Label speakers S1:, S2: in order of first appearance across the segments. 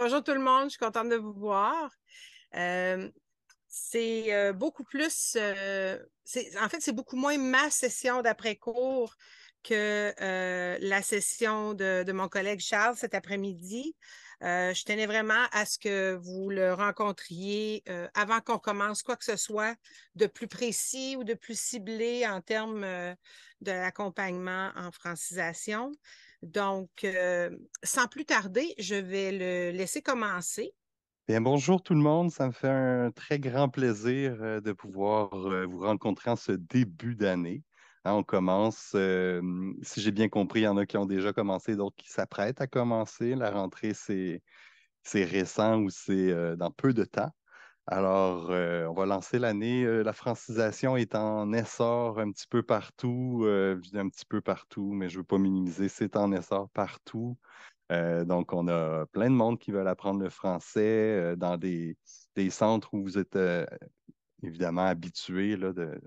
S1: Bonjour tout le monde, je suis contente de vous voir. Euh, c'est euh, beaucoup plus, euh, en fait, c'est beaucoup moins ma session d'après-cours que la session de, mon collègue Charles cet après-midi. je tenais vraiment à ce que vous le rencontriez avant qu'on commence quoi que ce soit de plus précis ou de plus ciblé en termes d'accompagnement en francisation. Donc, euh, sans plus tarder, je vais le laisser commencer.
S2: Bien, bonjour tout le monde. Ça me fait un très grand plaisir euh, de pouvoir euh, vous rencontrer en ce début d'année. Hein, on commence, si j'ai bien compris, il y en a qui ont déjà commencé, d'autres qui s'apprêtent à commencer. La rentrée, c'est, c'est récent ou c'est dans peu de temps. Alors, euh, on va lancer l'année. Euh, la francisation est en essor un petit peu partout, euh, un petit peu partout, mais je ne veux pas minimiser, c'est en essor partout. Euh, donc, on a plein de monde qui veulent apprendre le français dans des, centres où vous êtes évidemment habitués de,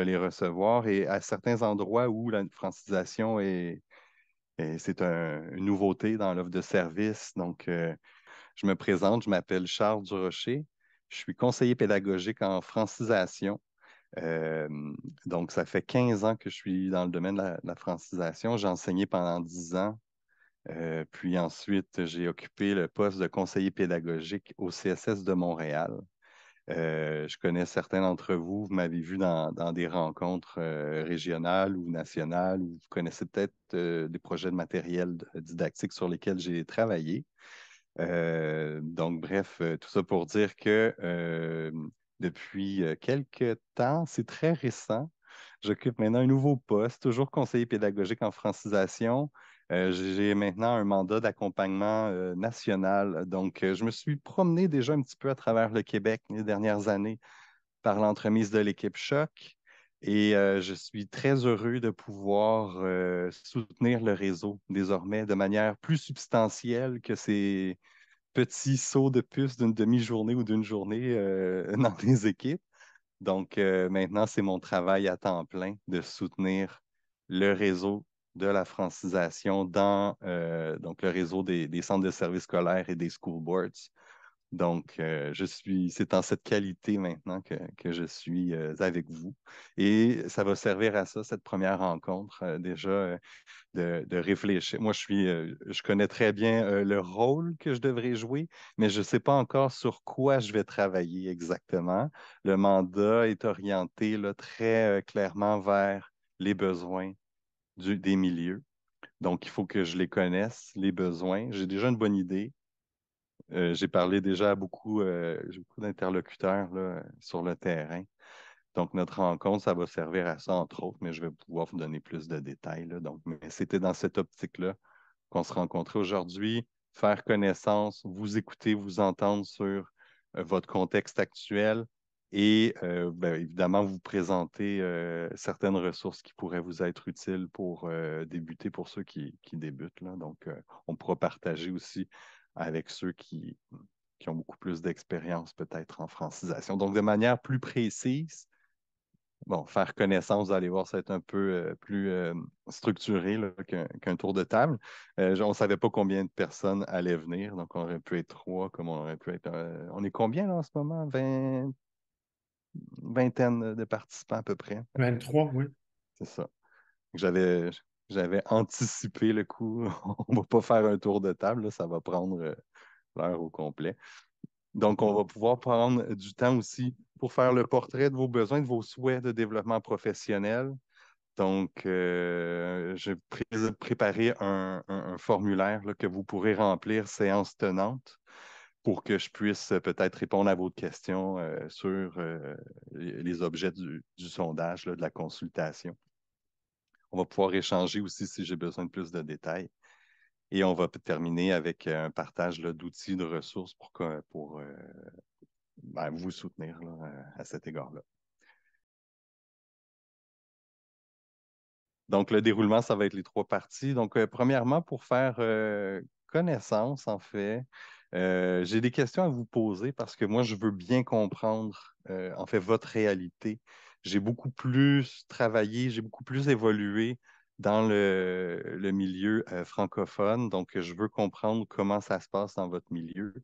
S2: les recevoir et à certains endroits où la francisation est, c'est une nouveauté dans l'offre de service. Donc, je me présente, je m'appelle Charles Durocher. Je suis conseiller pédagogique en francisation. donc, ça fait 15 ans que je suis dans le domaine de la, francisation. J'ai enseigné pendant 10 ans. Euh, puis ensuite, j'ai occupé le poste de conseiller pédagogique au CSS de Montréal. Euh, je connais certains d'entre vous, vous m'avez vu dans, des rencontres euh, régionales ou nationales, ou vous connaissez peut-être des projets de matériel didactique sur lesquels j'ai travaillé. Euh, donc, bref, euh, tout ça pour dire que depuis quelques temps, c'est très récent, j'occupe maintenant un nouveau poste, toujours conseiller pédagogique en francisation. Euh, j'ai maintenant un mandat d'accompagnement national. Donc, je me suis promené déjà un petit peu à travers le Québec les dernières années par l'entremise de l'équipe Choc. Et euh, je suis très heureux de pouvoir euh, soutenir le réseau désormais de manière plus substantielle que ces petits sauts de puce d'une demi-journée ou d'une journée euh, dans les équipes. Donc maintenant, c'est mon travail à temps plein de soutenir le réseau de la francisation dans le réseau des centres de services scolaires et des school boards donc, euh, je suis, c'est en cette qualité maintenant que, je suis euh, avec vous. Et ça va servir à ça, cette première rencontre, euh, déjà, de, réfléchir. Moi, je suis, je connais très bien le rôle que je devrais jouer, mais je ne sais pas encore sur quoi je vais travailler exactement. Le mandat est orienté très clairement vers les besoins des milieux. Donc, il faut que je les connaisse, les besoins. J'ai déjà une bonne idée euh, j'ai parlé déjà à euh, beaucoup, d'interlocuteurs sur le terrain. Donc, notre rencontre, ça va servir à ça, entre autres, mais je vais pouvoir vous donner plus de détails. Donc, mais c'était dans cette optique-là qu'on se rencontrait aujourd'hui, faire connaissance, vous écouter, vous entendre sur euh, votre contexte actuel et ben, évidemment vous présenter certaines ressources qui pourraient vous être utiles pour débuter, pour ceux qui, qui débutent. Là. Donc, on pourra partager aussi avec ceux qui, ont beaucoup plus d'expérience peut-être en francisation. Donc, de manière plus précise, bon, faire connaissance, vous allez voir, ça va être un peu euh, plus euh, structuré qu'un tour de table. Euh, on ne savait pas combien de personnes allaient venir, donc on aurait pu être trois, comme on aurait pu être... on est combien là, en ce moment? 20... Vingtaine de participants à peu près. 23, oui. C'est ça. J'avais j'avais anticipé le coup. on ne va pas faire un tour de table, ça va prendre euh, l'heure au complet. Donc, on va pouvoir prendre du temps aussi pour faire le portrait de vos besoins, de vos souhaits de développement professionnel. Donc, euh, j'ai préparé un, formulaire que vous pourrez remplir séance tenante pour que je puisse euh, peut-être répondre à vos questions sur les objets du, sondage, de la consultation. On va pouvoir échanger aussi si j'ai besoin de plus de détails. Et on va terminer avec euh, un partage d'outils, de ressources pour, pour euh, ben, vous soutenir à cet égard-là. Donc, le déroulement, ça va être les trois parties. Donc, euh, premièrement, pour faire connaissance, en fait, j'ai des questions à vous poser parce que moi, je veux bien comprendre, en fait, votre réalité, j'ai beaucoup plus travaillé, j'ai beaucoup plus évolué dans le, milieu euh, francophone. Donc, je veux comprendre comment ça se passe dans votre milieu.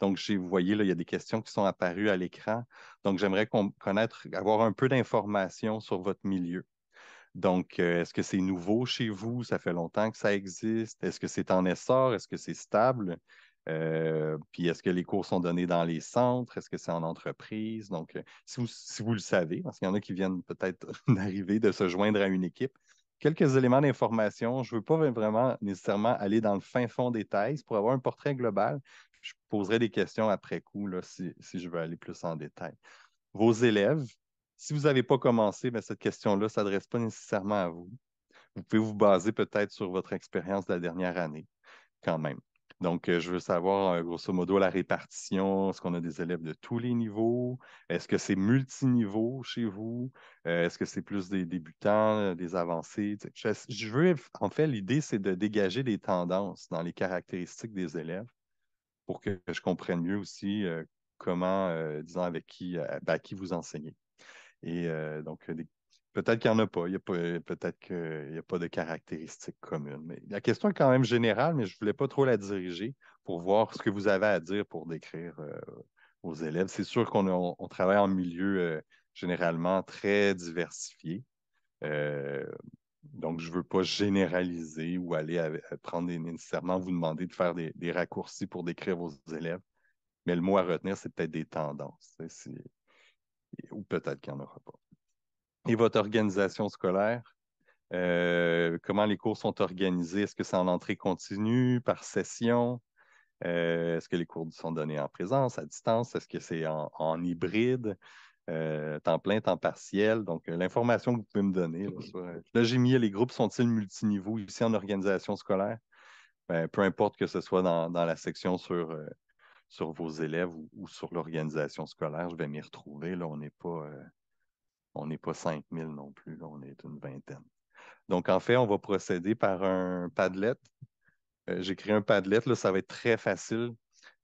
S2: Donc, vous voyez, là, il y a des questions qui sont apparues à l'écran. Donc, j'aimerais connaître, avoir un peu d'informations sur votre milieu. Donc, euh, est-ce que c'est nouveau chez vous? Ça fait longtemps que ça existe? Est-ce que c'est en essor? Est-ce que c'est stable? Euh, puis est-ce que les cours sont donnés dans les centres? Est-ce que c'est en entreprise? Donc, euh, si vous, le savez, parce qu'il y en a qui viennent peut-être d'arriver, de se joindre à une équipe, quelques éléments d'information. Je ne veux pas vraiment nécessairement aller dans le fin fond des thèses pour avoir un portrait global. Je poserai des questions après coup là, si, je veux aller plus en détail. Vos élèves, si vous n'avez pas commencé, cette question-là ne s'adresse pas nécessairement à vous. Vous pouvez vous baser peut-être sur votre expérience de la dernière année, quand même. Donc, euh, je veux savoir, euh, grosso modo, la répartition. Est-ce qu'on a des élèves de tous les niveaux? Est-ce que c'est multiniveau chez vous? Euh, est-ce que c'est plus des débutants, des avancés? Je, veux, en fait, l'idée, c'est de dégager des tendances dans les caractéristiques des élèves pour que je comprenne mieux aussi comment, disons, avec qui, ben, à qui vous enseignez. Et donc, des Peut-être qu'il n'y en a pas. Il y a peut-être qu'il n'y a pas de caractéristiques communes. Mais la question est quand même générale, mais je ne voulais pas trop la diriger pour voir ce que vous avez à dire pour décrire euh, aux élèves. C'est sûr qu'on travaille en milieu euh, généralement très diversifié. Euh, donc, je ne veux pas généraliser ou aller prendre des, nécessairement vous demander de faire des, raccourcis pour décrire vos élèves. Mais le mot à retenir, c'est peut-être des tendances. ou peut-être qu'il n'y en aura pas et votre organisation scolaire. Euh, comment les cours sont organisés? Est-ce que c'est en entrée continue, par session? Euh, est-ce que les cours sont donnés en présence, à distance? Est-ce que c'est en, hybride, euh, temps plein, temps partiel? Donc, l'information que vous pouvez me donner. Là, j'ai mis les groupes sont-ils multiniveaux ici en organisation scolaire? Ben, peu importe que ce soit dans, la section sur, vos élèves ou sur l'organisation scolaire, je vais m'y retrouver. Là, on n'est pas on n'est pas 5000 non plus, on est une vingtaine. Donc, en fait, on va procéder par un Padlet. Euh, J'ai créé un Padlet, là, ça va être très facile.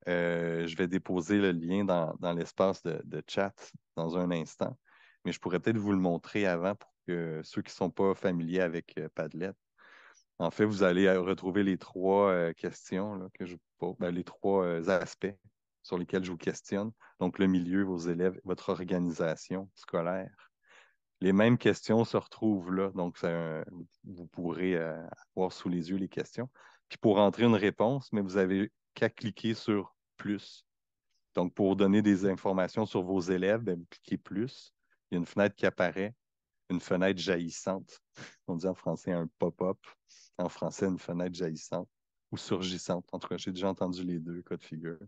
S2: Euh, je vais déposer le lien dans, l'espace de, chat dans un instant, mais je pourrais peut-être vous le montrer avant pour que ceux qui ne sont pas familiers avec euh, Padlet. En fait, vous allez retrouver les trois questions que je ben, les trois aspects sur lesquels je vous questionne. Donc, le milieu, vos élèves, votre organisation scolaire, les mêmes questions se retrouvent là. Donc, vous pourrez avoir euh, sous les yeux les questions. Puis pour entrer une réponse, mais vous n'avez qu'à cliquer sur plus. Donc, pour donner des informations sur vos élèves, ben, vous cliquez plus. Il y a une fenêtre qui apparaît, une fenêtre jaillissante. On dit en français un pop-up. En français, une fenêtre jaillissante ou surgissante. En tout cas, j'ai déjà entendu les deux cas de figure.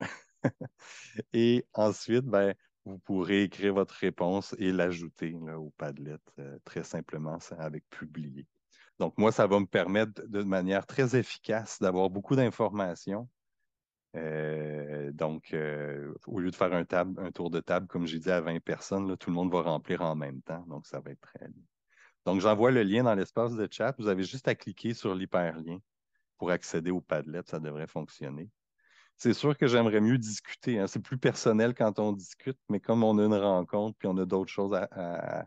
S2: Et ensuite, ben, vous pourrez écrire votre réponse et l'ajouter au Padlet euh, très simplement avec publier. Donc, moi, ça va me permettre de manière très efficace d'avoir beaucoup d'informations. Euh, donc, euh, au lieu de faire un, tour de table, comme j'ai dit, à 20 personnes, tout le monde va remplir en même temps. Donc, ça va être très bien. Donc, j'envoie le lien dans l'espace de chat. Vous avez juste à cliquer sur l'hyperlien pour accéder au Padlet. Ça devrait fonctionner c'est sûr que j'aimerais mieux discuter. Hein. C'est plus personnel quand on discute, mais comme on a une rencontre puis on a d'autres choses à,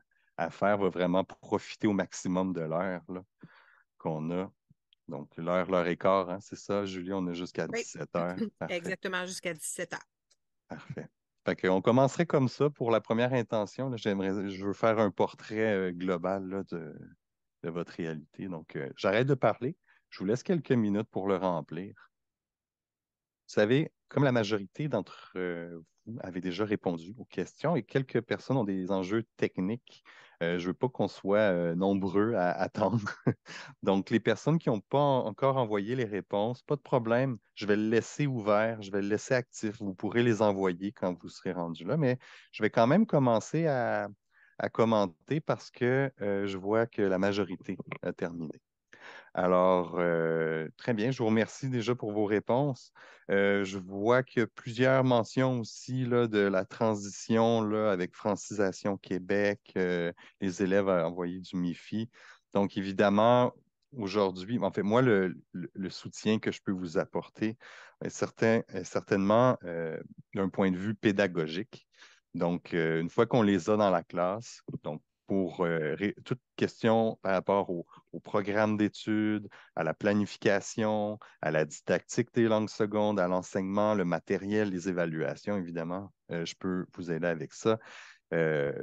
S2: faire, on va vraiment profiter au maximum de l'heure qu'on a. Donc, l'heure, l'heure et hein, c'est ça, Julie, on est jusqu'à 17 heures.
S1: Exactement, jusqu'à 17 heures.
S2: Parfait. Fait on commencerait comme ça pour la première intention. j'aimerais, je veux faire un portrait euh, global de, votre réalité. Donc, euh, j'arrête de parler. Je vous laisse quelques minutes pour le remplir. Vous savez, comme la majorité d'entre euh, vous avez déjà répondu aux questions et quelques personnes ont des enjeux techniques, euh, je ne veux pas qu'on soit euh, nombreux à attendre. Donc, les personnes qui n'ont pas encore envoyé les réponses, pas de problème, je vais le laisser ouvert, je vais le laisser actif. Vous pourrez les envoyer quand vous serez rendu là, mais je vais quand même commencer à, commenter parce que je vois que la majorité a terminé. Alors, euh, très bien, je vous remercie déjà pour vos réponses. Euh, je vois qu'il y a plusieurs mentions aussi de la transition là, avec Francisation Québec, euh, les élèves à envoyer du MIFI. Donc, évidemment, aujourd'hui, en fait, moi, le, soutien que je peux vous apporter est, certain, est certainement d'un point de vue pédagogique. Donc, une fois qu'on les a dans la classe, donc pour euh, toute question par rapport au, programme d'études, à la planification, à la didactique des langues secondes, à l'enseignement, le matériel, les évaluations, évidemment. Euh, je peux vous aider avec ça. Euh,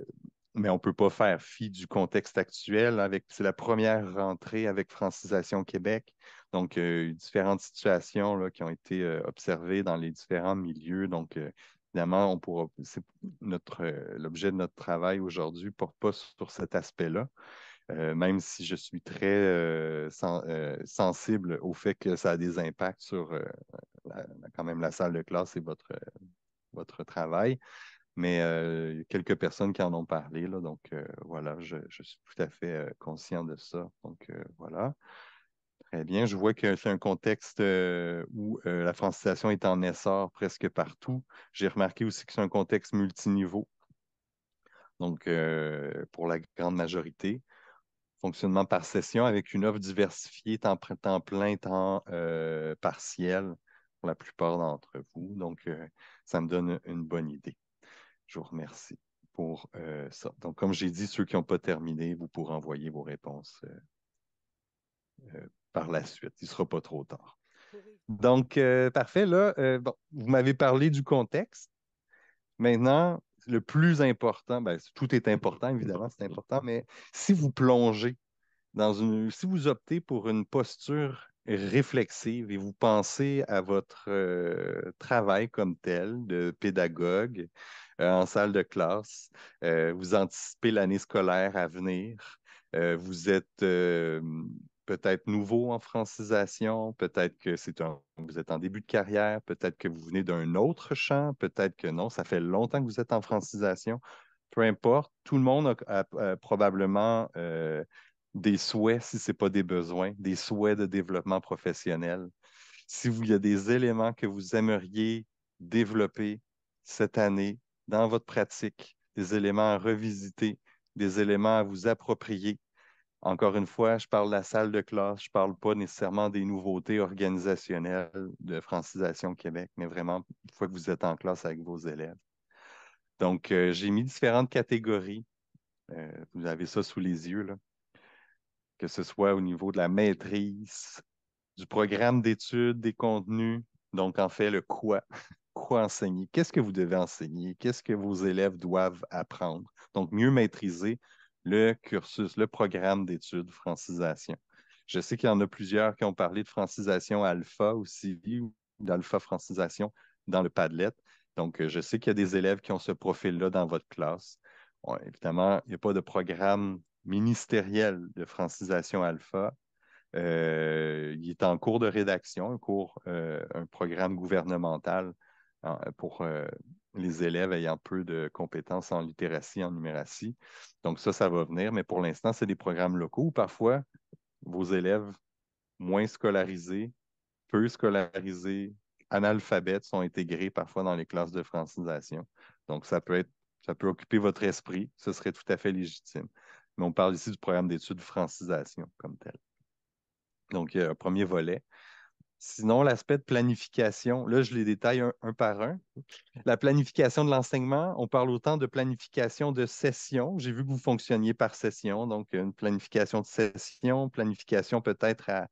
S2: mais on ne peut pas faire fi du contexte actuel. c'est la première rentrée avec Francisation Québec. Donc, différentes situations qui ont été observées dans les différents milieux. Donc, évidemment, on pourra, notre, euh, l'objet de notre travail aujourd'hui ne porte pas sur cet aspect-là. Euh, même si je suis très euh, sensible au fait que ça a des impacts sur la, quand même la salle de classe et votre, travail. Mais il y a quelques personnes qui en ont parlé, donc voilà, je, je, suis tout à fait conscient de ça. Donc voilà. Très bien. Je vois que c'est un contexte euh, où euh, la francisation est en essor presque partout. J'ai remarqué aussi que c'est un contexte multiniveau. Donc, euh, pour la grande majorité, fonctionnement par session avec une offre diversifiée, temps, plein, temps partiel pour la plupart d'entre vous. Donc, ça me donne une bonne idée. Je vous remercie pour ça. Donc, comme j'ai dit, ceux qui n'ont pas terminé, vous pourrez envoyer vos réponses par la suite. Il ne sera pas trop tard. Donc, euh, parfait. Là, euh, vous m'avez parlé du contexte. Maintenant, le plus important, ben, tout est important, évidemment, c'est important, mais si vous plongez dans une. Si vous optez pour une posture réflexive et vous pensez à votre euh, travail comme tel de pédagogue en salle de classe, vous anticipez l'année scolaire à venir, vous êtes peut-être nouveau en francisation, peut-être que c'est vous êtes en début de carrière, peut-être que vous venez d'un autre champ, peut-être que non, ça fait longtemps que vous êtes en francisation. Peu importe, tout le monde a, probablement euh, des souhaits, si ce n'est pas des besoins, des souhaits de développement professionnel. Si vous, il y a des éléments que vous aimeriez développer cette année dans votre pratique, des éléments à revisiter, des éléments à vous approprier, encore une fois, je parle de la salle de classe, je ne parle pas nécessairement des nouveautés organisationnelles de Francisation Québec, mais vraiment une fois que vous êtes en classe avec vos élèves. Donc, euh, j'ai mis différentes catégories. Euh, vous avez ça sous les yeux, là. que ce soit au niveau de la maîtrise, du programme d'études, des contenus. Donc, en fait, le quoi. Quoi enseigner? Qu'est-ce que vous devez enseigner? Qu'est-ce que vos élèves doivent apprendre? Donc, mieux maîtriser, le cursus, le programme d'études francisation. Je sais qu'il y en a plusieurs qui ont parlé de francisation alpha ou aussi, ou d'alpha francisation dans le Padlet. Donc, euh, je sais qu'il y a des élèves qui ont ce profil-là dans votre classe. évidemment, il n'y a pas de programme ministériel de francisation alpha. Euh, il est en cours de rédaction, cours, euh, un programme gouvernemental euh, pour euh, les élèves ayant peu de compétences en littératie, en numératie. Donc ça, ça va venir, mais pour l'instant, c'est des programmes locaux où parfois vos élèves moins scolarisés, peu scolarisés, analphabètes sont intégrés parfois dans les classes de francisation. Donc ça peut être, ça peut occuper votre esprit, ce serait tout à fait légitime. Mais on parle ici du programme d'études francisation comme tel. Donc, premier volet. Sinon, l'aspect de planification, là, je les détaille un, par un. La planification de l'enseignement, on parle autant de planification de session. J'ai vu que vous fonctionniez par session, donc une planification de session, planification peut-être à,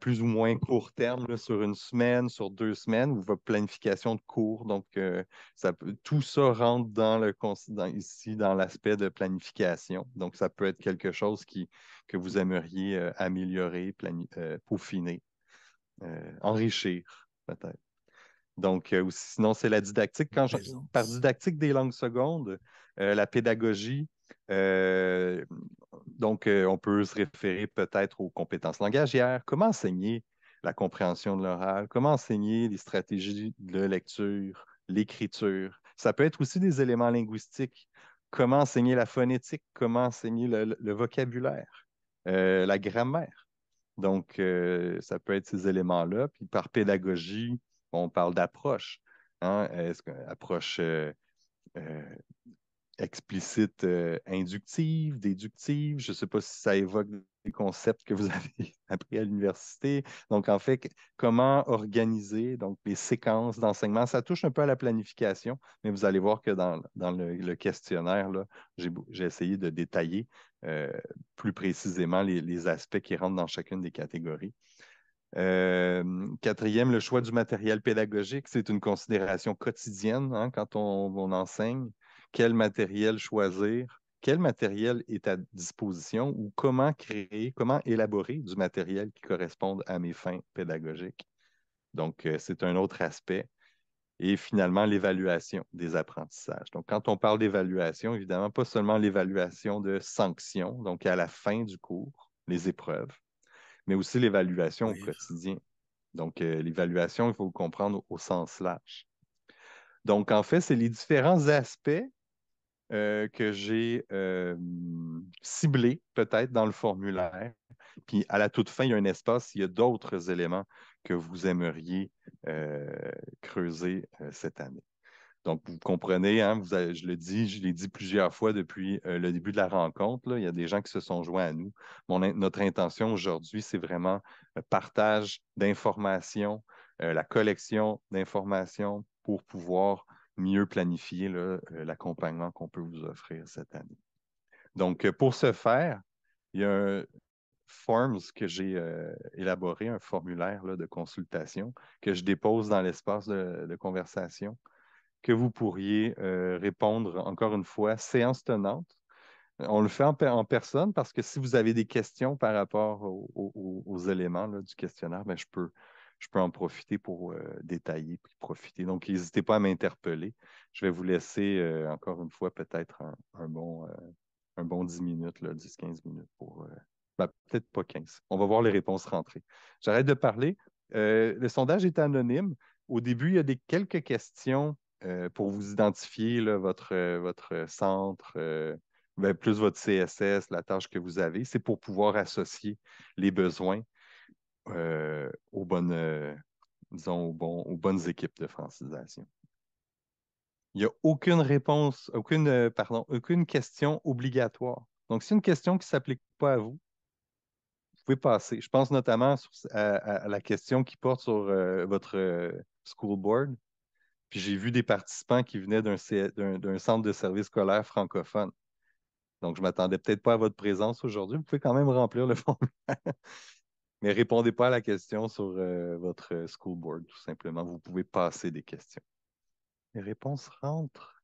S2: plus ou moins court terme, sur une semaine, sur deux semaines, ou votre planification de cours. Donc, euh, ça tout ça rentre dans le, ici dans l'aspect de planification. Donc, ça peut être quelque chose que vous aimeriez euh, améliorer, euh, peaufiner. Euh, enrichir, peut-être. Donc, euh, sinon, c'est la didactique. Quand par didactique des langues secondes, euh, la pédagogie, donc, on peut se référer peut-être aux compétences langagières, comment enseigner la compréhension de l'oral, comment enseigner les stratégies de lecture, l'écriture. Ça peut être aussi des éléments linguistiques, comment enseigner la phonétique, comment enseigner le vocabulaire, la grammaire. Donc, euh, ça peut être ces éléments-là. Puis par pédagogie, on parle d'approche. Hein. Est-ce qu'une approche euh, euh, explicite, inductive, déductive? Je ne sais pas si ça évoque des concepts que vous avez appris à l'université. Donc, en fait, comment organiser donc, les séquences d'enseignement? Ça touche un peu à la planification, mais vous allez voir que dans, le, le, questionnaire, j'ai essayé de détailler euh, plus précisément les, aspects qui rentrent dans chacune des catégories. Euh, quatrième, le choix du matériel pédagogique, c'est une considération quotidienne hein, quand on, enseigne. Quel matériel choisir? Quel matériel est à disposition ou comment créer, comment élaborer du matériel qui corresponde à mes fins pédagogiques? Donc, euh, c'est un autre aspect et finalement l'évaluation des apprentissages. Donc, quand on parle d'évaluation, évidemment, pas seulement l'évaluation de sanctions, donc à la fin du cours, les épreuves, mais aussi l'évaluation au quotidien. Donc, euh, l'évaluation, il faut comprendre au sens large. Donc, en fait, c'est les différents aspects euh, que j'ai euh, ciblés peut-être dans le formulaire puis à la toute fin, il y a un espace, il y a d'autres éléments que vous aimeriez euh, creuser euh, cette année. Donc, vous comprenez, hein, je le dis, je l'ai dit plusieurs fois depuis euh, le début de la rencontre, il y a des gens qui se sont joints à nous. notre intention aujourd'hui, c'est vraiment le partage d'informations, la collection d'informations pour pouvoir mieux planifier l'accompagnement qu'on peut vous offrir cette année. Donc, pour ce faire, il y a un, forms que j'ai euh, élaboré, un formulaire de consultation que je dépose dans l'espace de, conversation, que vous pourriez euh, répondre encore une fois séance tenante. On le fait en, personne parce que si vous avez des questions par rapport aux éléments du questionnaire, ben, je, peux, je peux en profiter pour euh, détailler et profiter. Donc, n'hésitez pas à m'interpeller. Je vais vous laisser encore une fois peut-être un, bon un bon 10 minutes, 10-15 minutes pour ben, peut-être pas 15. On va voir les réponses rentrées. J'arrête de parler. Euh, le sondage est anonyme. Au début, il y a des quelques questions euh, pour vous identifier votre, euh, votre centre, ben, plus votre CSS, la tâche que vous avez. C'est pour pouvoir associer les besoins aux, bonnes, bonnes équipes de francisation. Il n'y a aucune réponse, aucune, pardon, aucune question obligatoire. Donc, c'est une question qui ne s'applique pas à vous, vous pouvez passer. Je pense notamment à, la question qui porte sur euh, votre euh, school board. Puis j'ai vu des participants qui venaient d'un centre de service scolaire francophone. Donc, je ne m'attendais peut-être pas à votre présence aujourd'hui. Vous pouvez quand même remplir le formulaire. Mais répondez pas à la question sur euh, votre school board, tout simplement. Vous pouvez passer des questions. Les réponses rentrent.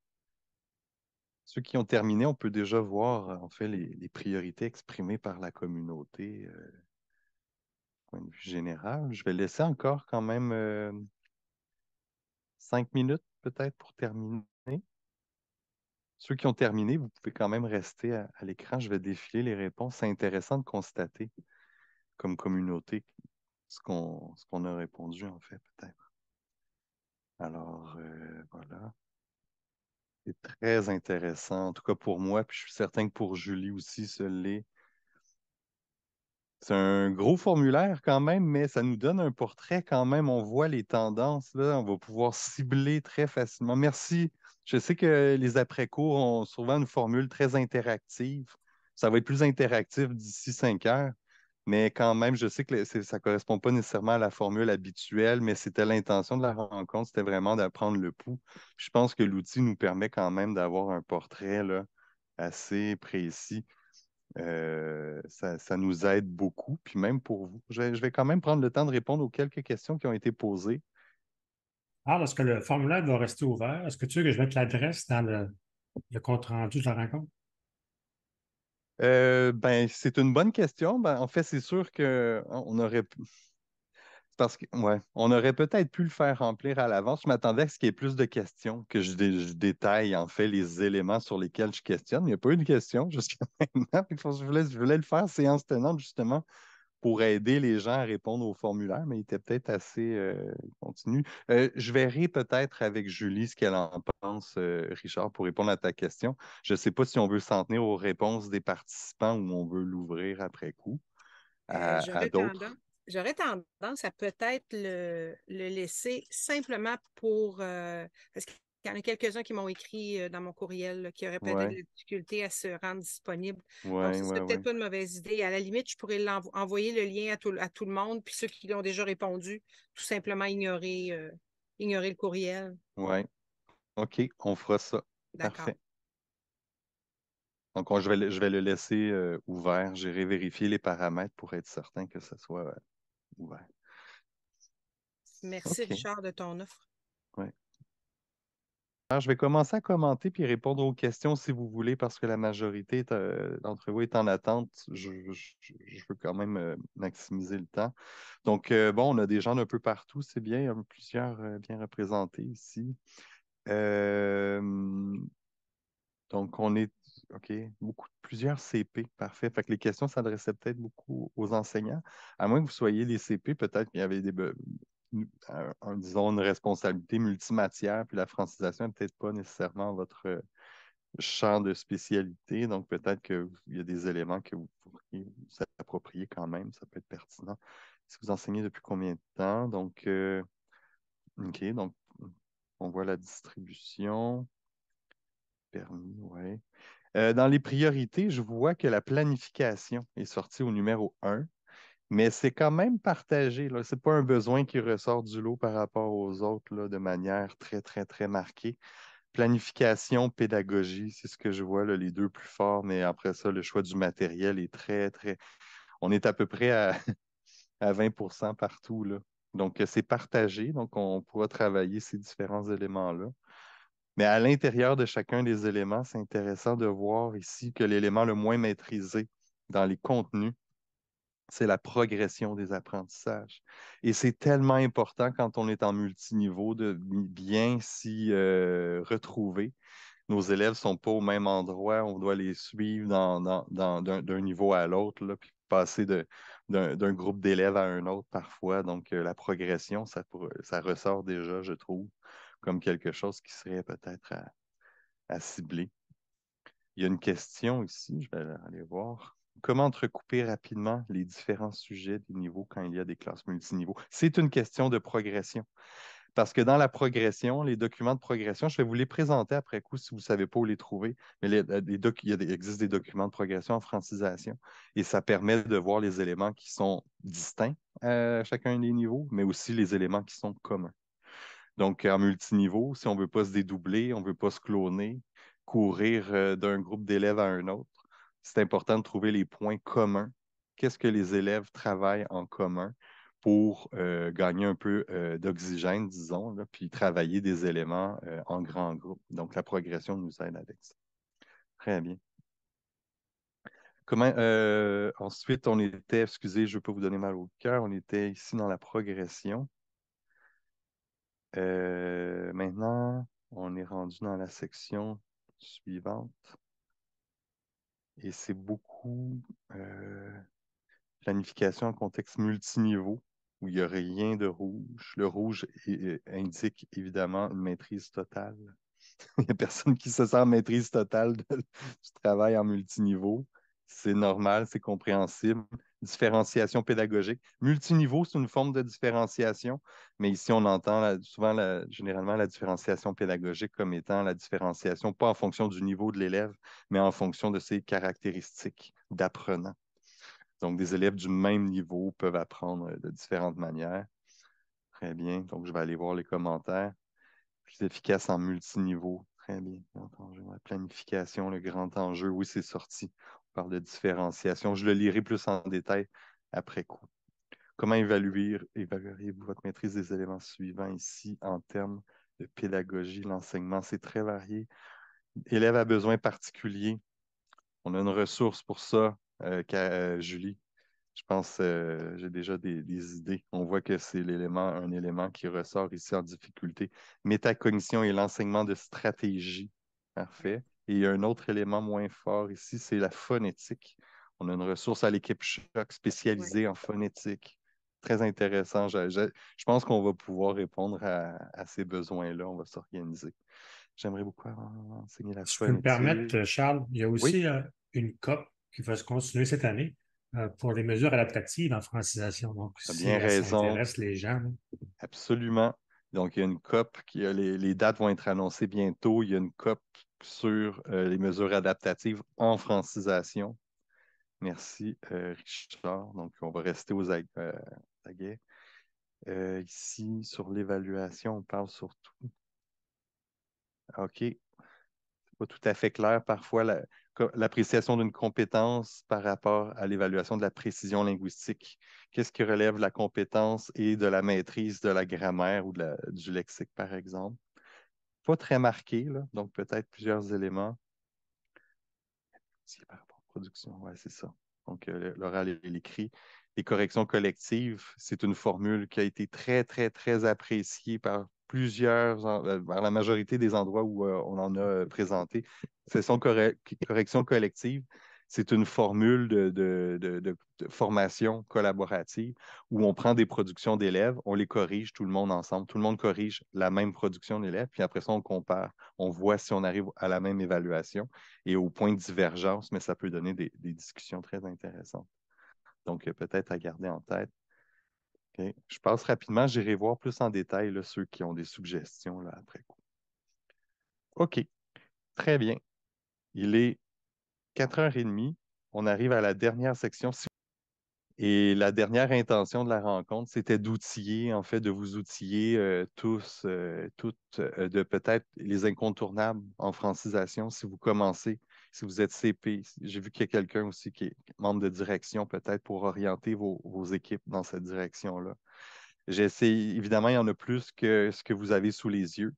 S2: Ceux qui ont terminé, on peut déjà voir euh, en fait les, priorités exprimées par la communauté euh, point de vue général. Je vais laisser encore quand même euh, cinq minutes peut-être pour terminer. Ceux qui ont terminé, vous pouvez quand même rester à, l'écran. Je vais défiler les réponses. C'est intéressant de constater comme communauté ce qu'on a répondu en fait peut-être. Alors euh, voilà. C'est très intéressant, en tout cas pour moi, puis je suis certain que pour Julie aussi, ce l'est. C'est un gros formulaire quand même, mais ça nous donne un portrait quand même. On voit les tendances, on va pouvoir cibler très facilement. Merci. Je sais que les après-cours ont souvent une formule très interactive. Ça va être plus interactif d'ici cinq heures. Mais quand même, je sais que ça ne correspond pas nécessairement à la formule habituelle, mais c'était l'intention de la rencontre, c'était vraiment d'apprendre le pouls. je pense que l'outil nous permet quand même d'avoir un portrait assez précis. Euh, ça, nous aide beaucoup, puis même pour vous. Je, vais quand même prendre le temps de répondre aux quelques questions qui ont été posées. Alors, ah, est que
S1: le formulaire va rester ouvert? Est-ce que tu veux que je mette l'adresse dans le compte rendu de la rencontre?
S2: Euh, ben, c'est une bonne question. Ben, en fait, c'est sûr qu'on aurait Parce que, on aurait peut-être pu le faire remplir à l'avance. Je m'attendais à ce qu'il y ait plus de questions, que je, détaille en fait les éléments sur lesquels je questionne. Il n'y a pas eu de questions jusqu'à maintenant. je voulais le faire séance tenante, justement, pour aider les gens à répondre au formulaire, mais il était peut-être assez euh, continu. Euh, je verrai peut-être avec Julie ce qu'elle en pense, euh, Richard, pour répondre à ta question. Je ne sais pas si on veut s'en tenir aux réponses des participants ou on veut l'ouvrir après coup à, d'autres.
S1: J'aurais tendance à peut-être le, laisser simplement pour il y en a quelques-uns qui m'ont écrit euh, dans mon courriel qui auraient peut-être de à se rendre disponible. Donc, ce n'est peut-être pas une mauvaise idée. À la limite, je pourrais envoyer le lien à tout, le monde, puis ceux qui l'ont déjà répondu, tout simplement ignorer, euh, ignorer le courriel. Oui.
S2: OK, on fera ça. Parfait. Donc, je, vais, le laisser euh, ouvert. J'irai vérifier les paramètres pour être certain que ce soit ouvert.
S1: Merci, Richard, de ton offre.
S2: Oui. Alors, je vais commencer à commenter puis répondre aux questions si vous voulez, parce que la majorité euh, d'entre vous est en attente. Je, veux quand même euh, maximiser le temps. Donc, euh, bon, on a des gens d'un peu partout, c'est bien. Il y a plusieurs bien représentés ici. donc, on est, OK, beaucoup, plusieurs CP, parfait. Fait que les questions s'adressaient peut-être beaucoup aux enseignants, à moins que vous soyez les CP, peut-être Il y avait des, disons, une responsabilité multimatière, puis la francisation n'est peut-être pas nécessairement votre euh, champ de spécialité. Donc, peut-être qu'il y a des éléments que vous pourriez vous approprier quand même. Ça peut être pertinent. Si vous enseignez depuis combien de temps? Donc, euh, OK, donc, on voit la distribution. Permis, oui. Euh, dans les priorités, je vois que la planification est sortie au numéro 1 mais c'est quand même partagé. Ce n'est pas un besoin qui ressort du lot par rapport aux autres de manière très, très, très marquée. Planification, pédagogie, c'est ce que je vois, là, les deux plus forts, mais après ça, le choix du matériel est très, très. On est à peu près à, 20 partout. Donc, euh, c'est partagé, donc on pourra travailler ces différents éléments-là. Mais à l'intérieur de chacun des éléments, c'est intéressant de voir ici que l'élément le moins maîtrisé dans les contenus c'est la progression des apprentissages. Et c'est tellement important quand on est en multiniveau de bien s'y euh, retrouver. Nos élèves ne sont pas au même endroit, on doit les suivre d'un niveau à l'autre, puis passer d'un groupe d'élèves à un autre parfois. Donc, euh, la progression, ça, ressort déjà, je trouve, comme quelque chose qui serait peut-être à, à cibler. Il y a une question ici, je vais aller voir comment entrecouper rapidement les différents sujets des niveaux quand il y a des classes multiniveaux? C'est une question de progression. Parce que dans la progression, les documents de progression, je vais vous les présenter après coup si vous ne savez pas où les trouver, mais euh, il existe des documents de progression en francisation et ça permet de voir les éléments qui sont distincts à chacun des niveaux, mais aussi les éléments qui sont communs. Donc, en multiniveau, si on ne veut pas se dédoubler, on ne veut pas se cloner, courir euh, d'un groupe d'élèves à un autre, c'est important de trouver les points communs. Qu'est-ce que les élèves travaillent en commun pour euh, gagner un peu euh, d'oxygène, disons, puis travailler des éléments euh, en grand groupe. Donc, la progression nous aide avec ça. Très bien. ensuite, on était, excusez, je peux vous donner mal au cœur, on était ici dans la progression. maintenant, on est rendu dans la section suivante. Et c'est beaucoup euh, planification en contexte multiniveau où il n'y a rien de rouge. Le rouge euh, indique évidemment une maîtrise totale. il n'y a personne qui se sent maîtrise totale de, du travail en multiniveau. C'est normal, c'est compréhensible différenciation pédagogique. Multiniveau, c'est une forme de différenciation, mais ici, on entend souvent, généralement, la différenciation pédagogique comme étant la différenciation, pas en fonction du niveau de l'élève, mais en fonction de ses caractéristiques d'apprenant. Donc, des élèves du même niveau peuvent apprendre euh, de différentes manières. Très bien. Donc, je vais aller voir les commentaires. Plus efficace en multiniveau. Très bien. la planification, le grand enjeu. Oui, c'est sorti par de différenciation. Je le lirai plus en détail après coup. Comment évaluer, évalueriez-vous votre maîtrise des éléments suivants ici en termes de pédagogie, l'enseignement? C'est très varié. Élève à besoin particulier, On a une ressource pour ça, euh, euh, Julie. Je pense que euh, j'ai déjà des, idées. On voit que c'est l'élément, un élément qui ressort ici en difficulté. Métacognition et l'enseignement de stratégie. Parfait. Et il y a un autre élément moins fort ici, c'est la phonétique. On a une ressource à l'équipe Choc spécialisée en phonétique. Très intéressant. Je, pense qu'on va pouvoir répondre à, ces besoins-là. On va s'organiser. J'aimerais beaucoup enseigner la si Je me permettre,
S1: Charles, il y a aussi euh, une COP qui va se continuer cette année euh, pour les mesures adaptatives en francisation. Donc, si ça intéresse
S2: les gens. Absolument. Donc, il y a une COP, qui euh, les, dates vont être annoncées bientôt. Il y a une COP sur euh, les mesures adaptatives en francisation. Merci, euh, Richard. Donc, on va rester aux euh, aguets. ici, sur l'évaluation, on parle surtout. OK. Pas tout à fait clair parfois l'appréciation d'une compétence par rapport à l'évaluation de la précision linguistique. Qu'est-ce qui relève de la compétence et de la maîtrise de la grammaire ou du lexique, par exemple? pas très marqué, là, donc peut-être plusieurs éléments. C'est par rapport production, oui, c'est ça. Donc, euh, l'oral et l'écrit. Les corrections collectives, c'est une formule qui a été très, très, très appréciée par plusieurs, euh, par la majorité des endroits où euh, on en a présenté. Ce sont corrections collectives c'est une formule de, formation collaborative où on prend des productions d'élèves, on les corrige tout le monde ensemble. Tout le monde corrige la même production d'élèves, puis après ça, on compare. On voit si on arrive à la même évaluation et au point de divergence, mais ça peut donner des, discussions très intéressantes. Donc, euh, peut-être à garder en tête. Je passe rapidement, j'irai voir plus en détail ceux qui ont des suggestions là, après coup. OK, très bien. Il est 4h30, on arrive à la dernière section. Et la dernière intention de la rencontre, c'était d'outiller, en fait, de vous outiller euh, tous, euh, toutes, euh, de peut-être les incontournables en francisation si vous commencez, si vous êtes CP. J'ai vu qu'il y a quelqu'un aussi qui est membre de direction, peut-être, pour orienter vos, vos équipes dans cette direction-là. J'essaie, évidemment, il y en a plus que ce que vous avez sous les yeux.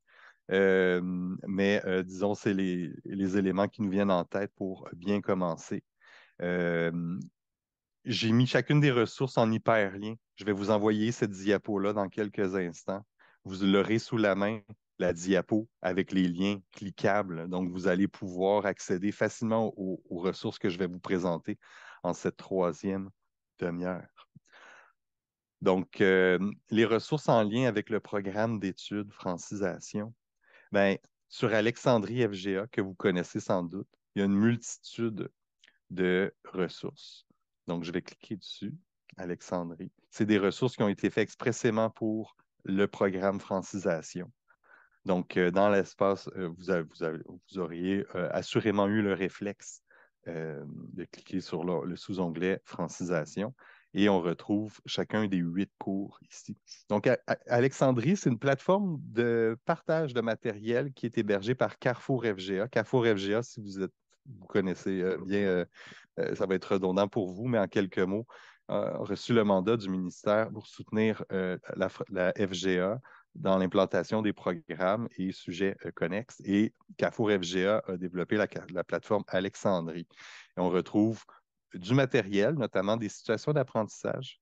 S2: Euh, mais euh, disons, c'est les, éléments qui nous viennent en tête pour bien commencer. Euh, j'ai mis chacune des ressources en hyperlien. Je vais vous envoyer cette diapo-là dans quelques instants. Vous l'aurez sous la main, la diapo avec les liens cliquables. Donc, vous allez pouvoir accéder facilement aux, ressources que je vais vous présenter en cette troisième demi-heure. Donc, les ressources en lien avec le programme d'études francisation, ben, sur Alexandrie FGA, que vous connaissez sans doute, il y a une multitude de ressources. Donc, je vais cliquer dessus, Alexandrie. C'est des ressources qui ont été faites expressément pour le programme francisation. Donc, euh, dans l'espace, euh, vous, auriez euh, assurément eu le réflexe de cliquer sur le sous-onglet francisation et on retrouve chacun des huit cours ici. Donc, Alexandrie, c'est une plateforme de partage de matériel qui est hébergée par Carrefour FGA. Carrefour FGA, si vous, êtes, vous connaissez euh, bien, euh, euh, ça va être redondant pour vous, mais en quelques mots, a reçu le mandat du ministère pour soutenir la, FGA dans l'implantation des programmes et sujets connexes. Et Carrefour FGA a développé la, la plateforme Alexandrie. Et on retrouve du matériel, notamment des situations d'apprentissage,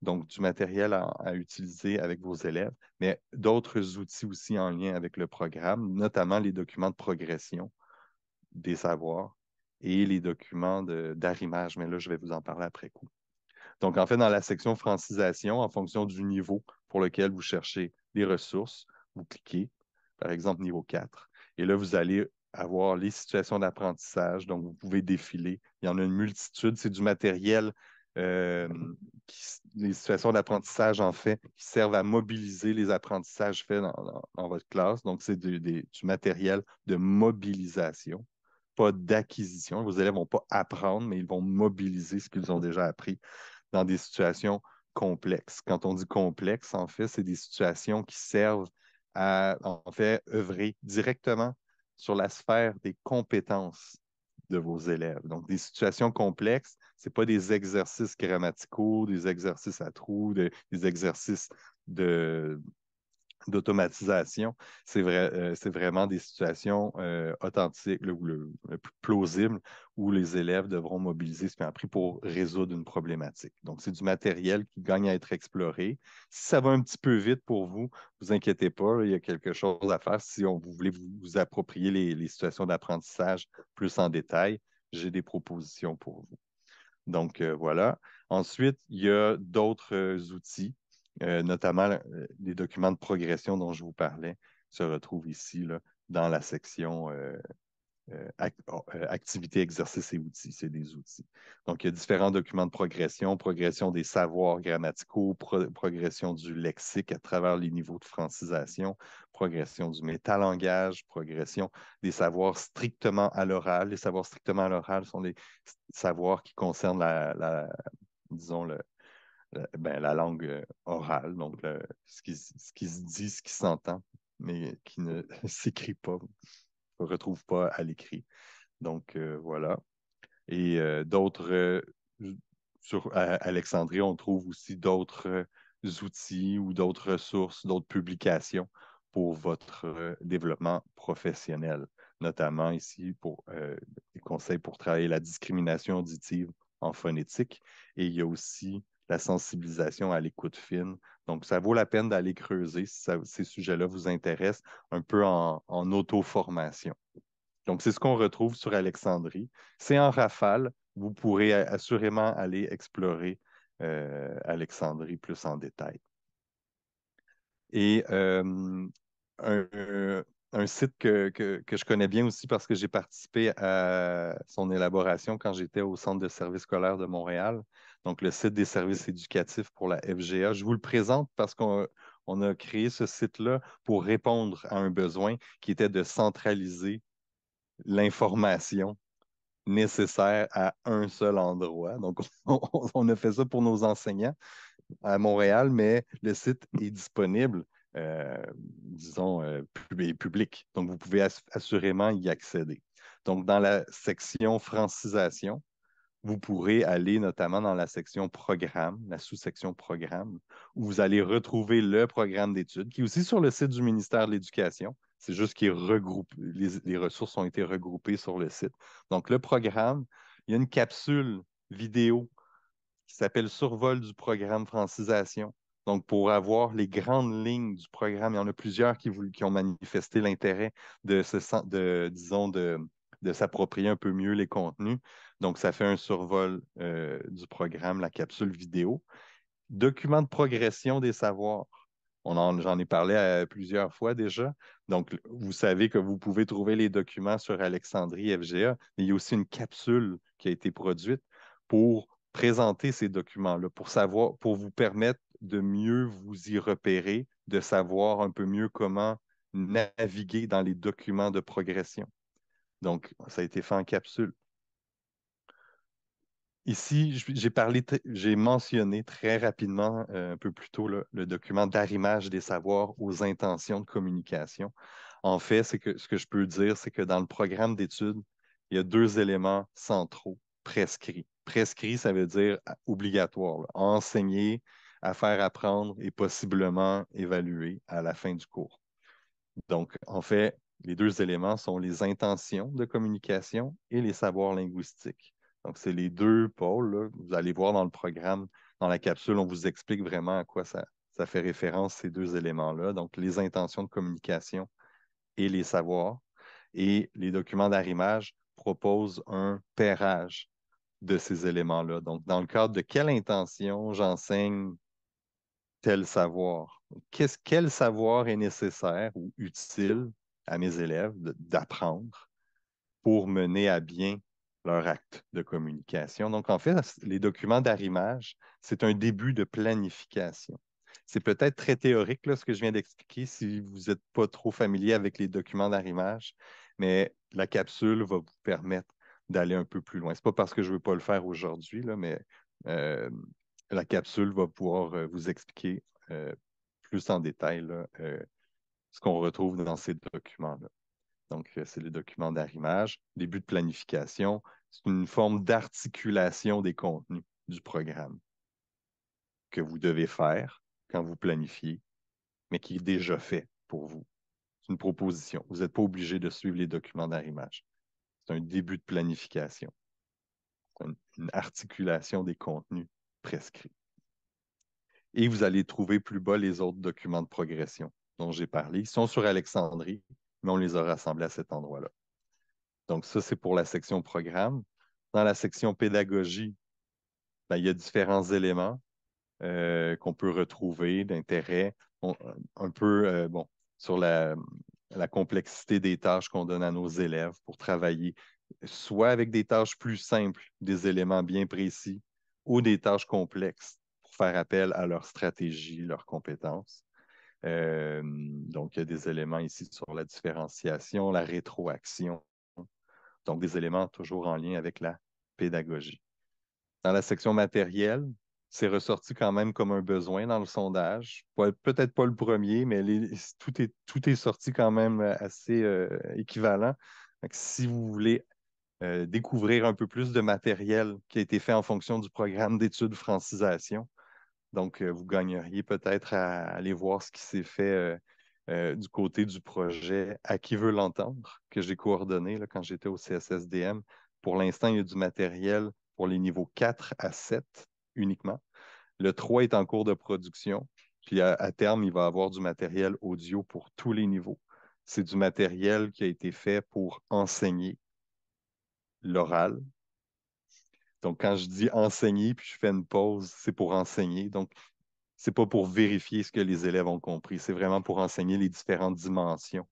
S2: donc du matériel à, utiliser avec vos élèves, mais d'autres outils aussi en lien avec le programme, notamment les documents de progression des savoirs et les documents d'arrimage, mais là, je vais vous en parler après coup. Donc, en fait, dans la section francisation, en fonction du niveau pour lequel vous cherchez les ressources, vous cliquez, par exemple, niveau 4. Et là, vous allez avoir les situations d'apprentissage. Donc, vous pouvez défiler. Il y en a une multitude. C'est du matériel, euh, les situations d'apprentissage, en fait, qui servent à mobiliser les apprentissages faits dans, votre classe. Donc, c'est du, matériel de mobilisation, pas d'acquisition. Vos élèves ne vont pas apprendre, mais ils vont mobiliser ce qu'ils ont déjà appris dans des situations complexes. Quand on dit complexe, en fait, c'est des situations qui servent à, en fait, œuvrer directement sur la sphère des compétences de vos élèves. Donc, des situations complexes, ce n'est pas des exercices grammaticaux, des exercices à trous, des, des exercices de, d'automatisation, c'est vrai, euh, c'est vraiment des situations euh, authentiques ou le, euh, où les élèves devront mobiliser ce qu'ils ont appris pour résoudre une problématique. Donc, c'est du matériel qui gagne à être exploré. Si ça va un petit peu vite pour vous, vous inquiétez pas, il y a quelque chose à faire. Si vous voulez vous, approprier les, situations d'apprentissage plus en détail, j'ai des propositions pour vous. Donc, voilà. Ensuite, il y a d'autres outils euh, notamment, euh, les documents de progression dont je vous parlais se retrouvent ici là, dans la section euh, oh, activités, exercices et outils. C'est des outils. Donc, il y a différents documents de progression, progression des savoirs grammaticaux, progression du lexique à travers les niveaux de francisation, progression du métalangage, progression des savoirs strictement à l'oral. Les savoirs strictement à l'oral sont les savoirs qui concernent la disons, le, ben, la langue euh, orale, donc ce, qui, se dit, ce qui s'entend, mais qui ne s'écrit pas, ne retrouve pas à l'écrit. Donc euh, voilà. Et euh, d'autres, sur Alexandrie, on trouve aussi d'autres outils ou d'autres ressources, d'autres publications pour votre développement professionnel, notamment ici pour des conseils pour travailler la discrimination auditive en phonétique. Et il y a aussi la sensibilisation à l'écoute fine. Donc, ça vaut la peine d'aller creuser si ces sujets-là vous intéressent un peu en, auto-formation. Donc, c'est ce qu'on retrouve sur Alexandrie. C'est en rafale. Vous pourrez assurément aller explorer euh, Alexandrie plus en détail. Et euh, euh, un, site que, que, je connais bien aussi parce que j'ai participé à son élaboration quand j'étais au Centre de services scolaires de Montréal, donc le site des services éducatifs pour la FGA. Je vous le présente parce qu'on a créé ce site-là pour répondre à un besoin qui était de centraliser l'information nécessaire à un seul endroit. Donc, on, a fait ça pour nos enseignants à Montréal, mais le site est disponible, euh, disons, euh, public. Donc, vous pouvez assurément y accéder. Donc, dans la section francisation, vous pourrez aller notamment dans la section programme, la sous-section programme, où vous allez retrouver le programme d'études, qui est aussi sur le site du ministère de l'Éducation. C'est juste que regroupe, les, ressources ont été regroupées sur le site. Donc, le programme, il y a une capsule vidéo qui s'appelle Survol du programme francisation. Donc, pour avoir les grandes lignes du programme, il y en a plusieurs qui, ont manifesté l'intérêt de ce de, disons, de, de s'approprier un peu mieux les contenus. Donc, ça fait un survol euh, du programme, la capsule vidéo. Document de progression des savoirs. J'en ai parlé euh, plusieurs fois déjà. Donc, vous savez que vous pouvez trouver les documents sur Alexandrie FGA. Il y a aussi une capsule qui a été produite pour présenter ces documents-là, pour savoir, pour vous permettre de mieux vous y repérer, de savoir un peu mieux comment naviguer dans les documents de progression. Donc, ça a été fait en capsule. Ici, j'ai parlé, j'ai mentionné très rapidement, euh, un peu plus tôt, le document d'arrimage des savoirs aux intentions de communication. En fait, que ce que je peux dire, c'est que dans le programme d'études, il y a deux éléments centraux prescrits. Prescrit, ça veut dire ah, obligatoire, enseigner, à faire apprendre et possiblement évaluer à la fin du cours. Donc, en fait, les deux éléments sont les intentions de communication et les savoirs linguistiques. Donc, c'est les deux pôles. Vous allez voir dans le programme, dans la capsule, on vous explique vraiment à quoi ça, fait référence, ces deux éléments-là. Donc, les intentions de communication et les savoirs. Et les documents d'arrimage proposent un pairage de ces éléments-là. Donc, dans le cadre de quelle intention j'enseigne tel savoir? quel savoir est nécessaire ou utile à mes élèves d'apprendre pour mener à bien leur acte de communication. Donc, en fait, les documents d'arrimage, c'est un début de planification. C'est peut-être très théorique ce que je viens d'expliquer si vous n'êtes pas trop familier avec les documents d'arrimage, mais la capsule va vous permettre d'aller un peu plus loin. Ce n'est pas parce que je ne veux pas le faire aujourd'hui, mais euh, la capsule va pouvoir euh, vous expliquer euh, plus en détail ce qu'on retrouve dans ces documents-là. Donc, euh, c'est les documents d'arrimage, début de planification. C'est une forme d'articulation des contenus du programme que vous devez faire quand vous planifiez, mais qui est déjà fait pour vous. C'est une proposition. Vous n'êtes pas obligé de suivre les documents d'arrimage. C'est un début de planification. C'est une articulation des contenus prescrits. Et vous allez trouver plus bas les autres documents de progression dont j'ai parlé. Ils sont sur Alexandrie, mais on les a rassemblés à cet endroit-là. Donc, ça, c'est pour la section programme. Dans la section pédagogie, ben, il y a différents éléments euh, qu'on peut retrouver d'intérêt, un peu euh, bon, sur la, la complexité des tâches qu'on donne à nos élèves pour travailler, soit avec des tâches plus simples, des éléments bien précis, ou des tâches complexes pour faire appel à leur stratégie, leurs compétences donc, il y a des éléments ici sur la différenciation, la rétroaction, donc des éléments toujours en lien avec la pédagogie. Dans la section matérielle, c'est ressorti quand même comme un besoin dans le sondage. Peut-être pas le premier, mais tout, est, tout est sorti quand même euh, assez euh, équivalent. Donc, si vous voulez euh, découvrir un peu plus de matériel qui a été fait en fonction du programme d'études francisation, donc, euh, vous gagneriez peut-être à aller voir ce qui s'est fait euh, euh, du côté du projet À qui veut l'entendre, que j'ai coordonné quand j'étais au CSSDM. Pour l'instant, il y a du matériel pour les niveaux 4 à 7 uniquement. Le 3 est en cours de production, puis à, à terme, il va avoir du matériel audio pour tous les niveaux. C'est du matériel qui a été fait pour enseigner l'oral, donc, quand je dis enseigner, puis je fais une pause, c'est pour enseigner. Donc, c'est pas pour vérifier ce que les élèves ont compris, c'est vraiment pour enseigner les différentes dimensions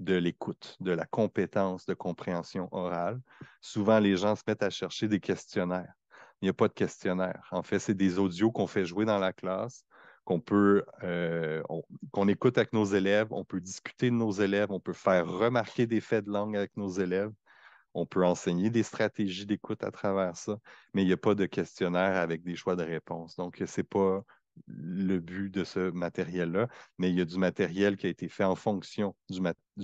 S2: de l'écoute, de la compétence de compréhension orale. Souvent, les gens se mettent à chercher des questionnaires. Il n'y a pas de questionnaire. En fait, c'est des audios qu'on fait jouer dans la classe, qu'on peut, euh, qu'on écoute avec nos élèves, on peut discuter de nos élèves, on peut faire remarquer des faits de langue avec nos élèves. On peut enseigner des stratégies d'écoute à travers ça, mais il n'y a pas de questionnaire avec des choix de réponse. Donc, ce n'est pas le but de ce matériel-là, mais il y a du matériel qui a été fait en fonction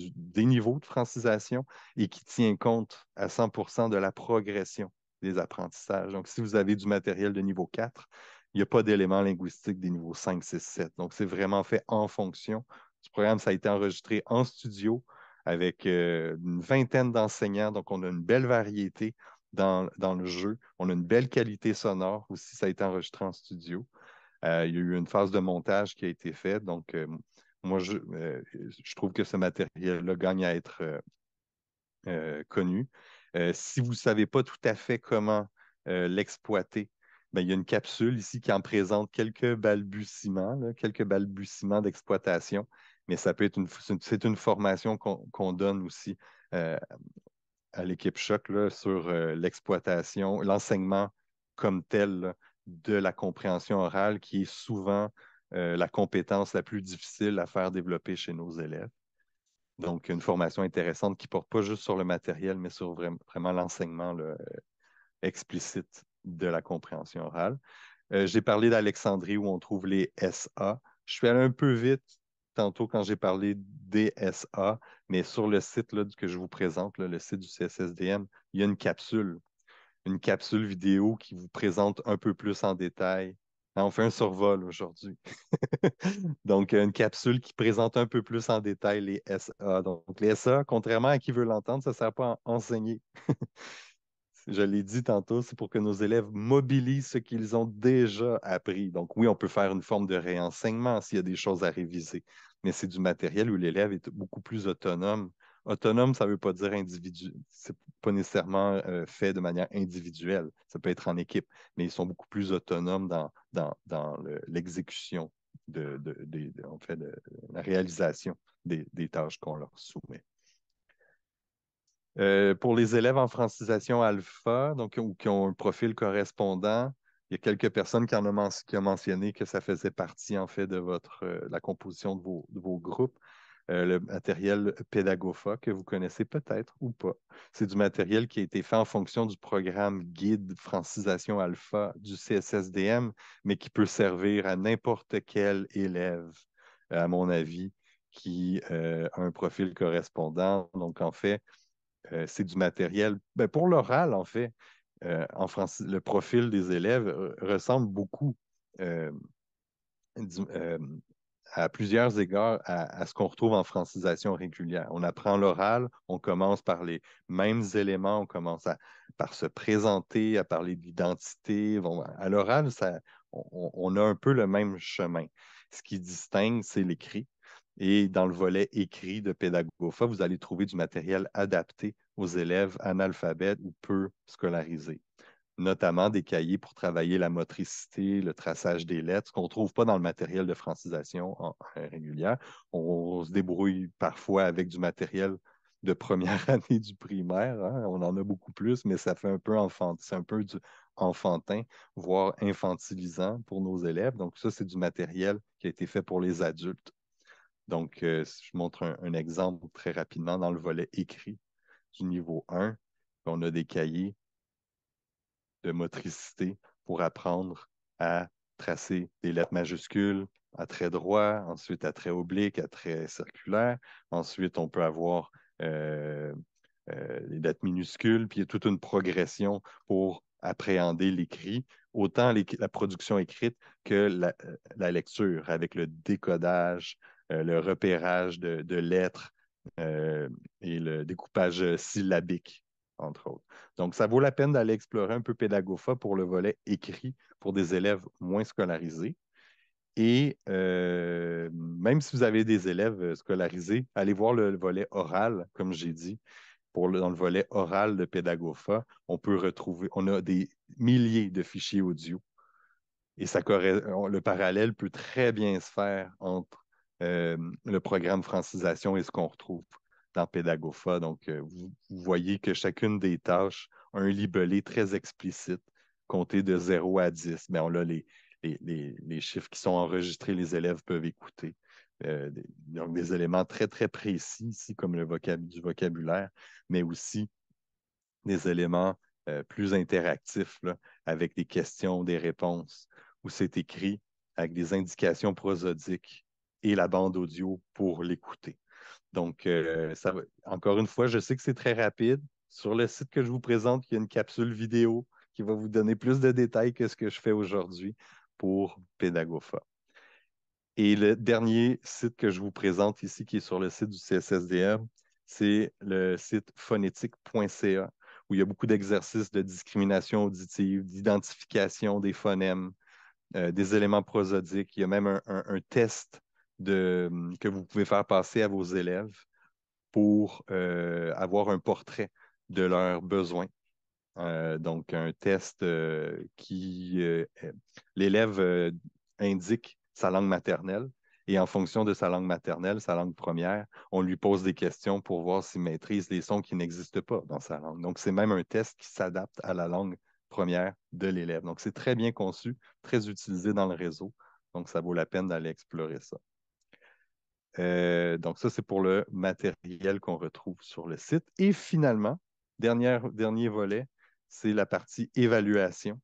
S2: des niveaux de francisation et qui tient compte à 100 de la progression des apprentissages. Donc, si vous avez du matériel de niveau 4, il n'y a pas d'éléments linguistiques des niveaux 5, 6, 7. Donc, c'est vraiment fait en fonction du programme. Ça a été enregistré en studio avec euh, une vingtaine d'enseignants. Donc, on a une belle variété dans, le jeu. On a une belle qualité sonore aussi. Ça a été enregistré en studio. Euh, il y a eu une phase de montage qui a été faite. Donc, euh, moi, je, trouve que ce matériel-là gagne à être connu. si vous ne savez pas tout à fait comment l'exploiter, ben, il y a une capsule ici qui en présente quelques balbutiements, quelques balbutiements d'exploitation, mais ça peut être c'est une formation qu'on, donne aussi euh, à l'équipe Choc sur euh, l'exploitation, l'enseignement comme tel de la compréhension orale, qui est souvent euh, la compétence la plus difficile à faire développer chez nos élèves. Donc, une formation intéressante qui ne porte pas juste sur le matériel, mais sur vraiment l'enseignement explicite de la compréhension orale. J'ai parlé d'Alexandrie où on trouve les SA. Je suis allé un peu vite tantôt quand j'ai parlé SA, mais sur le site là, que je vous présente, le site du CSSDM, il y a une capsule, une capsule vidéo qui vous présente un peu plus en détail. Ben, on fait un survol aujourd'hui. donc, une capsule qui présente un peu plus en détail les SA. Donc, les SA, contrairement à qui veut l'entendre, ça ne sert pas à enseigner. je l'ai dit tantôt, c'est pour que nos élèves mobilisent ce qu'ils ont déjà appris. Donc oui, on peut faire une forme de réenseignement s'il y a des choses à réviser, mais c'est du matériel où l'élève est beaucoup plus autonome. Autonome, ça ne veut pas dire individu. C'est pas nécessairement euh, fait de manière individuelle. Ça peut être en équipe, mais ils sont beaucoup plus autonomes dans, l'exécution de, en fait, la réalisation des tâches qu'on leur soumet. Euh, pour les élèves en francisation alpha, donc ou qui ont un profil correspondant, il y a quelques personnes qui ont, mentionné que ça faisait partie en fait de votre euh, la composition de vos, groupes. Euh, le matériel Pédagofa que vous connaissez peut-être ou pas. C'est du matériel qui a été fait en fonction du programme guide francisation alpha du CSSDM, mais qui peut servir à n'importe quel élève, à mon avis, qui a un profil correspondant. Donc, en fait, euh, c'est du matériel. Ben, pour l'oral, en fait, euh, en le profil des élèves euh, ressemble beaucoup à plusieurs égards à, ce qu'on retrouve en francisation régulière. On apprend l'oral, on commence par les mêmes éléments, on commence à, par se présenter, à parler d'identité. Bon, à l'oral, on, on, a un peu le même chemin. Ce qui distingue, c'est l'écrit. Et dans le volet écrit de pédagogie, vous allez trouver du matériel adapté aux élèves analphabètes ou peu scolarisés, notamment des cahiers pour travailler la motricité, le traçage des lettres, ce qu'on ne trouve pas dans le matériel de francisation régulière. On, se débrouille parfois avec du matériel de première année du primaire. Hein. On en a beaucoup plus, mais ça fait un peu un peu du enfantin, voire infantilisant pour nos élèves. Donc, ça, c'est du matériel qui a été fait pour les adultes. Donc, euh, je montre un, exemple très rapidement dans le volet écrit du niveau 1, on a des cahiers de motricité pour apprendre à tracer des lettres majuscules à trait droit, ensuite à trait oblique, à trait circulaire. Ensuite, on peut avoir euh, euh, les lettres minuscules, puis il y a toute une progression pour appréhender l'écrit, autant la production écrite que la, lecture avec le décodage, euh, le repérage de, lettres euh, et le découpage euh, syllabique, entre autres. Donc, ça vaut la peine d'aller explorer un peu Pédagopha pour le volet écrit pour des élèves moins scolarisés. Et même si vous avez des élèves scolarisés, allez voir le, volet oral, comme j'ai dit. dans le volet oral de Pédagopha, on peut retrouver, on a des milliers de fichiers audio. Et ça, le parallèle peut très bien se faire entre euh, le programme francisation et ce qu'on retrouve dans Pédagopha. Donc, euh, vous, voyez que chacune des tâches a un libellé très explicite, compté de 0 à 10. Mais on a les, chiffres qui sont enregistrés, les élèves peuvent écouter. Euh, donc, des éléments très, très précis ici, comme le du vocabulaire, mais aussi des éléments plus interactifs avec des questions, des réponses, où c'est écrit avec des indications prosodiques et la bande audio pour l'écouter. Donc, euh, encore une fois, je sais que c'est très rapide. Sur le site que je vous présente, il y a une capsule vidéo qui va vous donner plus de détails que ce que je fais aujourd'hui pour Pédagopha. Et le dernier site que je vous présente ici, qui est sur le site du CSSDM, c'est le site phonétique.ca, où il y a beaucoup d'exercices de discrimination auditive, d'identification des phonèmes, euh, des éléments prosodiques. Il y a même un test Hum, que vous pouvez faire passer à vos élèves pour euh, avoir un portrait de leurs besoins. Euh, donc, un test euh, qui l'élève indique sa langue maternelle et en fonction de sa langue maternelle, sa langue première, on lui pose des questions pour voir s'il maîtrise les sons qui n'existent pas dans sa langue. Donc, c'est même un test qui s'adapte à la langue première de l'élève. Donc, c'est très bien conçu, très utilisé dans le réseau. Donc, ça vaut la peine d'aller explorer ça. Euh, donc, ça, c'est pour le matériel qu'on retrouve sur le site. Et finalement, dernier volet, c'est la partie évaluation,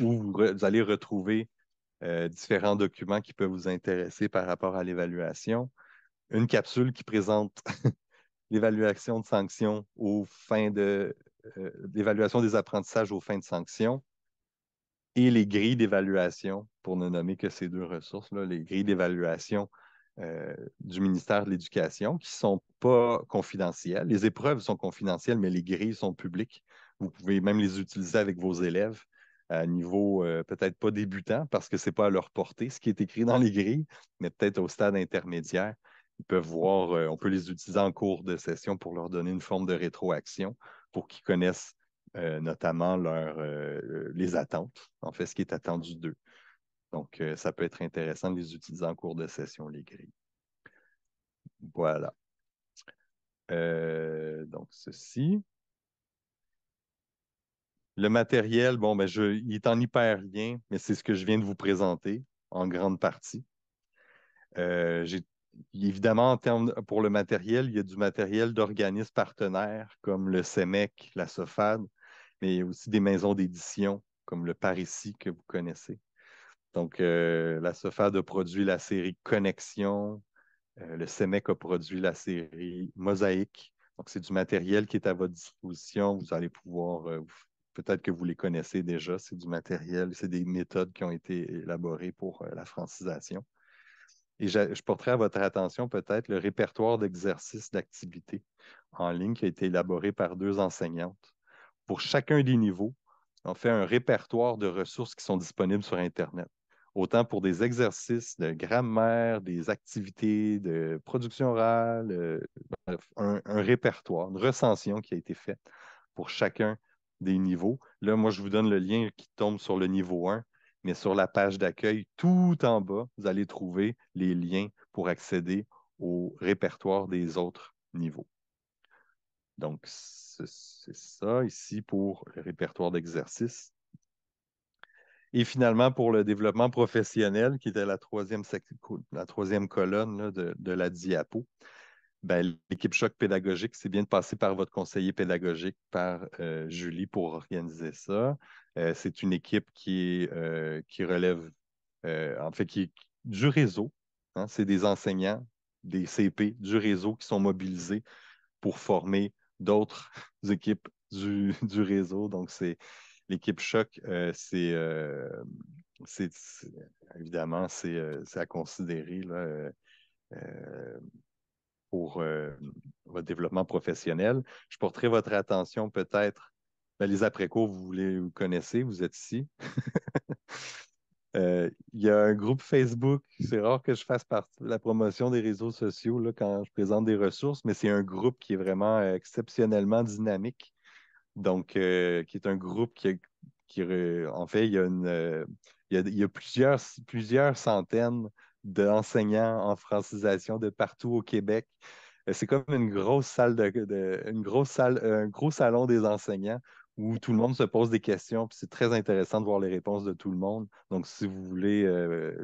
S2: où vous, allez retrouver euh, différents documents qui peuvent vous intéresser par rapport à l'évaluation. Une capsule qui présente l'évaluation de sanctions aux fins de euh, l'évaluation des apprentissages aux fins de sanction et les grilles d'évaluation, pour ne nommer que ces deux ressources, -là, les grilles d'évaluation euh, du ministère de l'Éducation qui ne sont pas confidentielles. Les épreuves sont confidentielles, mais les grilles sont publiques. Vous pouvez même les utiliser avec vos élèves à niveau euh, peut-être pas débutant parce que ce n'est pas à leur portée, ce qui est écrit dans les grilles, mais peut-être au stade intermédiaire. Ils peuvent voir, euh, on peut les utiliser en cours de session pour leur donner une forme de rétroaction pour qu'ils connaissent notamment les attentes, en fait, ce qui est attendu d'eux. Donc, euh, ça peut être intéressant de les utiliser en cours de session, les grilles. Voilà. Euh, donc, ceci. Le matériel, bon, ben je, il est en hyperlien, mais c'est ce que je viens de vous présenter en grande partie. Euh, évidemment, en termes, pour le matériel, il y a du matériel d'organismes partenaires comme le CEMEC, e la SOFAD, mais il y a aussi des maisons d'édition comme le Parisi que vous connaissez. Donc, euh, la SOFAD a produit la série Connexion. Euh, le CEMEC a produit la série Mosaïque. Donc, c'est du matériel qui est à votre disposition. Vous allez pouvoir, euh, peut-être que vous les connaissez déjà, c'est du matériel, c'est des méthodes qui ont été élaborées pour la francisation. Et je, porterai à votre attention peut-être le répertoire d'exercices d'activité en ligne qui a été élaboré par deux enseignantes. Pour chacun des niveaux, on fait un répertoire de ressources qui sont disponibles sur Internet autant pour des exercices de grammaire, des activités de production orale, euh, un, répertoire, une recension qui a été faite pour chacun des niveaux. Là, moi, je vous donne le lien qui tombe sur le niveau 1, mais sur la page d'accueil, tout en bas, vous allez trouver les liens pour accéder au répertoire des autres niveaux. Donc, c'est ça ici pour le répertoire d'exercices. Et finalement, pour le développement professionnel, qui était la troisième, la troisième colonne de, la diapo, ben, l'équipe choc pédagogique, c'est bien de passer par votre conseiller pédagogique, par euh, Julie, pour organiser ça. Euh, c'est une équipe qui, euh, qui relève, en fait, du réseau. Hein, c'est des enseignants, des CP du réseau qui sont mobilisés pour former d'autres équipes du, du réseau. Donc, c'est L'équipe choc, euh, euh, c'est évidemment c'est euh, à considérer pour votre développement professionnel. Je porterai votre attention peut-être. Ben, les après-cours, vous, voulez, connaissez, vous êtes ici. Il y a un groupe Facebook. C'est rare que je fasse partie de la promotion des réseaux sociaux quand je présente des ressources, mais c'est un groupe qui est vraiment exceptionnellement dynamique donc euh, qui est un groupe qui, en fait, il y a, euh, plusieurs, centaines d'enseignants en francisation de partout au Québec. Euh, c'est comme une grosse salle de, grosse un gros salon des enseignants où tout le monde se pose des questions, c'est très intéressant de voir les réponses de tout le monde. Donc, si vous voulez,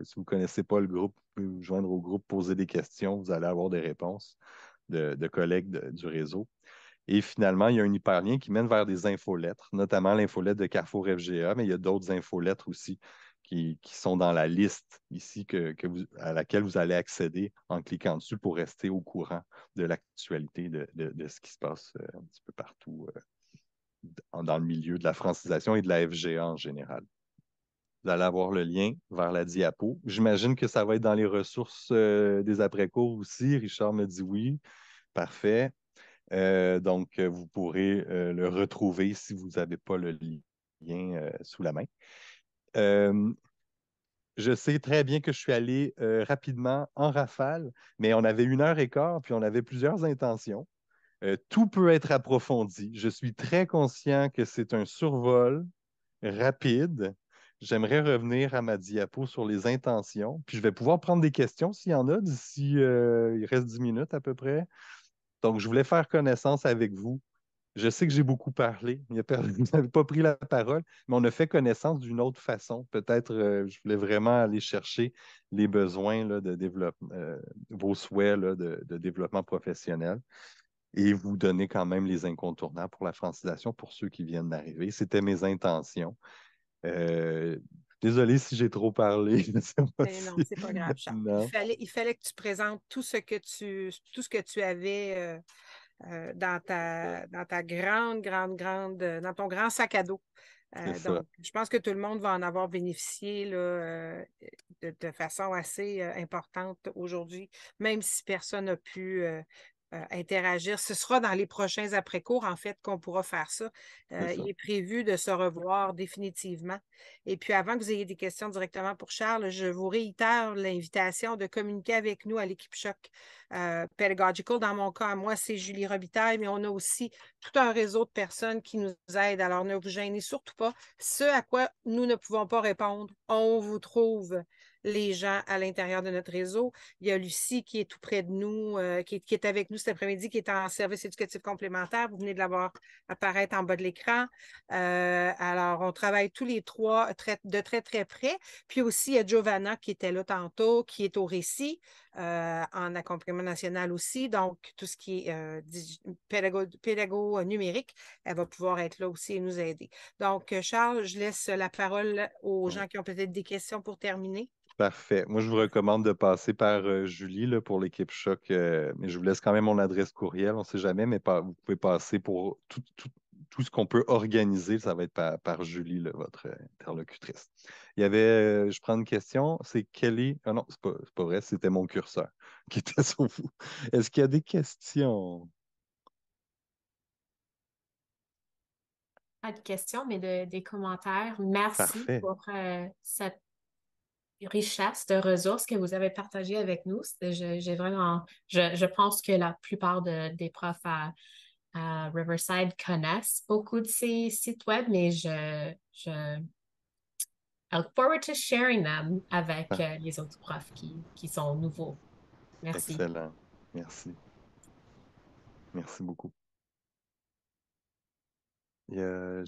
S2: si vous ne connaissez pas le groupe, vous vous joindre au groupe, poser des questions, vous allez avoir des réponses de, collègues du réseau. Et finalement, il y a un hyperlien qui mène vers des infolettres, notamment l'infolettre de Carrefour FGA, mais il y a d'autres infolettres aussi qui, sont dans la liste ici que, à laquelle vous allez accéder en cliquant dessus pour rester au courant de l'actualité de, ce qui se passe euh, un petit peu partout euh, dans le milieu de la francisation et de la FGA en général. Vous allez avoir le lien vers la diapo. J'imagine que ça va être dans les ressources euh, des après-cours aussi. Richard me dit oui. Parfait. Euh, donc, euh, vous pourrez euh, le retrouver si vous n'avez pas le lien sous la main. je sais très bien que je suis allé rapidement en rafale, mais on avait une heure et quart, puis on avait plusieurs intentions. tout peut être approfondi. Je suis très conscient que c'est un survol rapide. J'aimerais revenir à ma diapo sur les intentions, puis je vais pouvoir prendre des questions s'il y en a d'ici, il reste dix minutes à peu près. Donc, je voulais faire connaissance avec vous. Je sais que j'ai beaucoup parlé, vous n'avez pas pris la parole, mais on a fait connaissance d'une autre façon. Peut-être, que euh, je voulais vraiment aller chercher les besoins de développement, euh, vos souhaits de, développement professionnel et vous donner quand même les incontournables pour la francisation pour ceux qui viennent d'arriver. C'était mes intentions. Euh, Désolé si j'ai trop parlé. Ben
S1: non, c'est pas grave, Charles. Il fallait, que tu présentes tout ce que tu, tout ce que tu avais euh, euh, dans, ta, dans ta grande, grande, grande, euh, dans ton grand sac à dos. je pense que tout le monde va en avoir bénéficié de, façon assez importante aujourd'hui, même si personne n'a pu euh, interagir. Ce sera dans les prochains après-cours, en fait, qu'on pourra faire euh, ça. Il est prévu de se revoir définitivement. Et puis, avant que vous ayez des questions directement pour Charles, je vous réitère l'invitation de communiquer avec nous à l'équipe Choc euh, Dans mon cas, moi, c'est Julie Robitaille, mais on a aussi tout un réseau de personnes qui nous aident. Alors, ne vous gênez surtout pas. Ce à quoi nous ne pouvons pas répondre, on vous trouve les gens à l'intérieur de notre réseau. Il y a Lucie qui est tout près de nous, euh, qui, est, avec nous cet après-midi, qui est en service éducatif complémentaire. Vous venez de la voir apparaître en bas de l'écran. Euh, alors, on travaille tous les trois euh, de très, très près. Puis aussi, il y a Giovanna qui était là tantôt, qui est au récit. Euh, en accompagnement national aussi. Donc, tout ce qui est euh, pédago, numérique, elle va pouvoir être là aussi et nous aider. Donc, euh, Charles, je laisse la parole aux gens qui ont peut-être des questions pour terminer.
S2: Parfait. Moi, je vous recommande de passer par Julie là, pour l'équipe Choc, mais je vous laisse quand même mon adresse courriel, on ne sait jamais, mais vous pouvez passer pour tout, tout, tout ce qu'on peut organiser, ça va être par, Julie, votre euh, interlocutrice. Il y avait, je prends une question, c'est Kelly Ah non, c'est pas, pas vrai, c'était mon curseur qui était sur vous. Est-ce qu'il y a des questions?
S1: Pas de questions, mais des commentaires. Merci pour euh, cette richesse de ressources que vous avez partagées avec nous. Je, vraiment, je, pense que la plupart des profs euh, Riverside connaissent beaucoup de ces sites web, mais je, je I look forward to sharing them avec ah. euh, les autres profs qui, qui,
S2: sont nouveaux. Merci. Excellent. Merci. Merci beaucoup. y a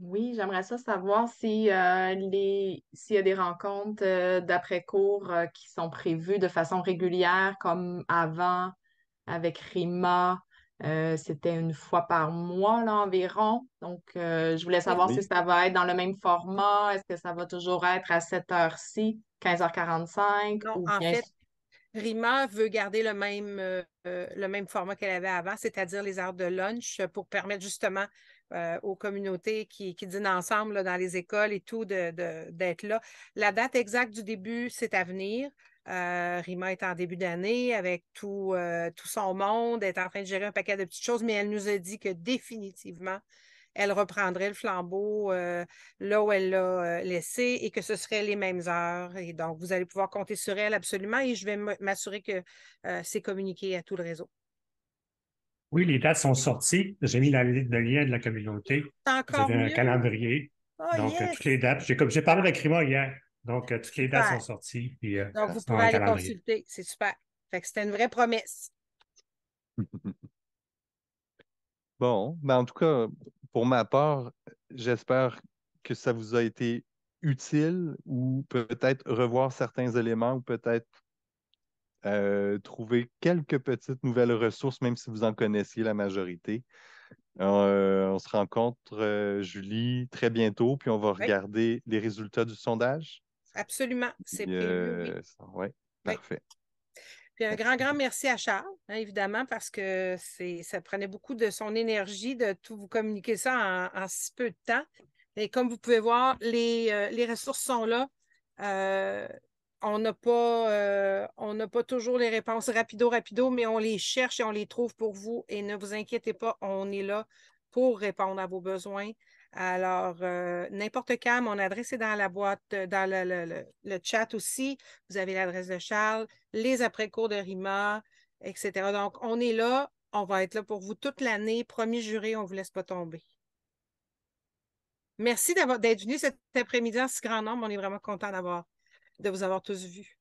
S1: Oui, j'aimerais ça savoir si euh, les s'il y a des rencontres euh, d'après-cours qui sont prévues de façon régulière comme avant avec Rima. Euh, c'était une fois par mois là, environ. Donc, euh, je voulais savoir si ça va être dans le même format. Est-ce que ça va toujours être à cette heure-ci, 15h45? en fait, Rima veut garder le même, euh, le même format qu'elle avait avant, c'est-à-dire les heures de lunch pour permettre justement aux communautés qui, qui dînent ensemble dans les écoles et tout d'être là. La date exacte du début, c'est à venir. Euh, Rima est en début d'année avec tout, euh, tout son monde, est en train de gérer un paquet de petites choses, mais elle nous a dit que définitivement, elle reprendrait le flambeau euh, là où elle l'a laissé et que ce serait les mêmes heures. Et donc, vous allez pouvoir compter sur elle absolument et je vais m'assurer que c'est communiqué à tout le réseau. Oui, les dates sont sorties. J'ai mis la liste de lien de la communauté.
S2: Encore mieux. un
S1: calendrier. Oh, donc, toutes les dates. J'ai parlé avec Rima hier. Donc, euh, toutes les dates sont
S2: sorties. Puis, euh, Donc, vous pouvez aller consulter.
S1: C'est super. Fait que c'était une vraie promesse.
S2: bon, ben, en tout cas, pour ma part, j'espère que ça vous a été utile ou peut-être revoir certains éléments ou peut-être euh, trouver quelques petites nouvelles ressources, même si vous en connaissiez la majorité. on se rencontre, Julie, très bientôt, puis on va regarder les résultats du sondage.
S1: Absolument. C'est euh,
S2: oui. Parfait.
S1: Puis un grand, grand merci à Charles, hein, évidemment, parce que ça prenait beaucoup de son énergie de tout vous communiquer ça en, si peu de temps. Et comme vous pouvez voir, les, euh, ressources sont là. Euh, on n'a pas, pas toujours les réponses rapido, rapido, mais on les cherche et on les trouve pour vous. Et ne vous inquiétez pas, on est là pour répondre à vos besoins. Alors, euh, n'importe quand, mon adresse est dans la boîte, euh, dans le, chat aussi. Vous avez l'adresse de Charles, les après-cours de Rima, etc. Donc, on est là. On va être là pour vous toute l'année. Premier juré, on ne vous laisse pas tomber. Merci d'être venu cet après-midi en si grand nombre. On est vraiment content d'avoir de vous avoir tous vus.